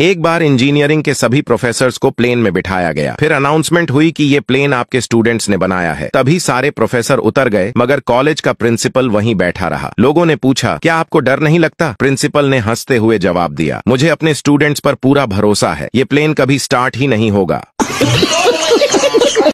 एक बार इंजीनियरिंग के सभी प्रोफेसर्स को प्लेन में बिठाया गया फिर अनाउंसमेंट हुई कि ये प्लेन आपके स्टूडेंट्स ने बनाया है तभी सारे प्रोफेसर उतर गए मगर कॉलेज का प्रिंसिपल वहीं बैठा रहा लोगों ने पूछा क्या आपको डर नहीं लगता प्रिंसिपल ने हंसते हुए जवाब दिया मुझे अपने स्टूडेंट्स पर पूरा भरोसा है ये प्लेन कभी स्टार्ट ही नहीं होगा